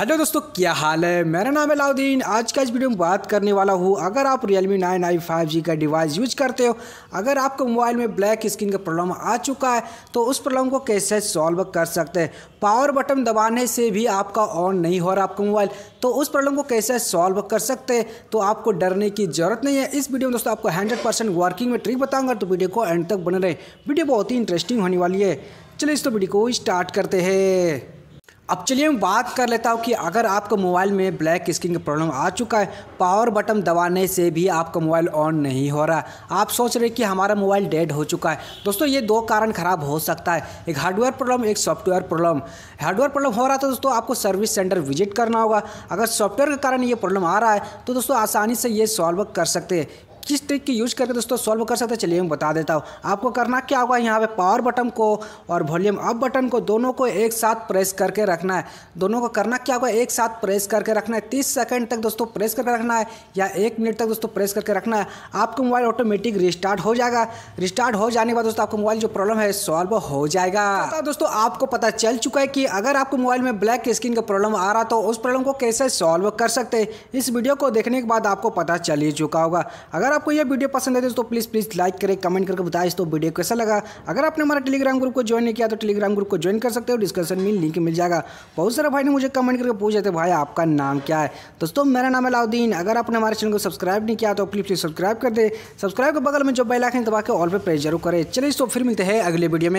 hello दोस्तों क्या हाल है मेरा नाम है लाउद्दीन आज का इस वीडियो में बात करने वाला हूँ अगर आप Realme 9i 5G का डिवाइस यूज करते हो अगर आपके मोबाइल में ब्लैक स्क्रीन का प्रॉब्लम आ चुका है तो उस प्रॉब्लम को कैसे सॉल्व कर सकते हैं पावर बटन दबाने से भी आपका ऑन नहीं हो रहा आपका मोबाइल तो उस प्रॉब्लम को कैसे सॉल्व कर सकते हैं तो आपको डरने की जरूरत नहीं है इस वीडियो में दोस्तों आपको हंड्रेड वर्किंग में ट्रिक बताऊँगा तो वीडियो को एंड तक बने रहे वीडियो बहुत ही इंटरेस्टिंग होने वाली है चलिए इस तो वीडियो को स्टार्ट करते हैं अब चलिए मैं बात कर लेता हूँ कि अगर आपका मोबाइल में ब्लैक स्क्रीन का प्रॉब्लम आ चुका है पावर बटन दबाने से भी आपका मोबाइल ऑन नहीं हो रहा आप सोच रहे कि हमारा मोबाइल डेड हो चुका है दोस्तों ये दो कारण ख़राब हो सकता है एक हार्डवेयर प्रॉब्लम एक सॉफ्टवेयर प्रॉब्लम हार्डवेयर प्रॉब्लम हो रहा था तो दोस्तों आपको सर्विस सेंटर विजिट करना होगा अगर सॉफ्टवेयर के कारण ये प्रॉब्लम आ रहा है तो दोस्तों आसानी से ये सॉल्व कर सकते हैं किस ट्रिक की यूज़ करके दोस्तों सॉल्व कर सकते हैं चलिए मैं बता देता हूँ आपको करना क्या होगा यहाँ पे पावर बटन को और वॉल्यूम अप बटन को दोनों को एक साथ प्रेस करके रखना है दोनों को करना क्या होगा एक साथ प्रेस करके रखना है तीस सेकेंड तक दोस्तों प्रेस करके रखना है या एक मिनट तक दोस्तों प्रेस करके रखना है आपका मोबाइल ऑटोमेटिक रिस्टार्ट हो जाएगा रिस्टार्ट हो जाने के बाद दोस्तों आपका मोबाइल जो प्रॉब्लम है सॉल्व हो जाएगा दोस्तों आपको पता चल चुका है कि अगर आपको मोबाइल में ब्लैक स्क्रीन का प्रॉब्लम आ रहा तो उस प्रॉब्लम को कैसे सॉल्व कर सकते इस वीडियो को देखने के बाद आपको पता चल ही चुका होगा अगर आप आपको यह वीडियो पसंद है दोस्तों प्लीज़ प्लीज़ लाइक करें कमेंट करके इस तो वीडियो कैसा लगा अगर आपने हमारा टेलीग्राम ग्रुप को ज्वाइन नहीं किया तो टेलीग्राम ग्रुप को ज्वाइन कर सकते हो डिस्कशन में लिंक मिल जाएगा बहुत सारे भाई ने मुझे कमेंट करके पूछ रहे थे भाई आपका नाम क्या है दोस्तों मेरा नाम है लाउद्दीन अगर आपने हमारे चैनल को सब्सक्राइब नहीं किया तो प्लीज़ प्लीज़ सब्सक्राइब कर दे सब्सक्राइब के बगल में जो बेलाइकन दबा के ऑल पर प्रेस जरूर करें चलिए तो फिर मिलते हैं अगले वीडियो में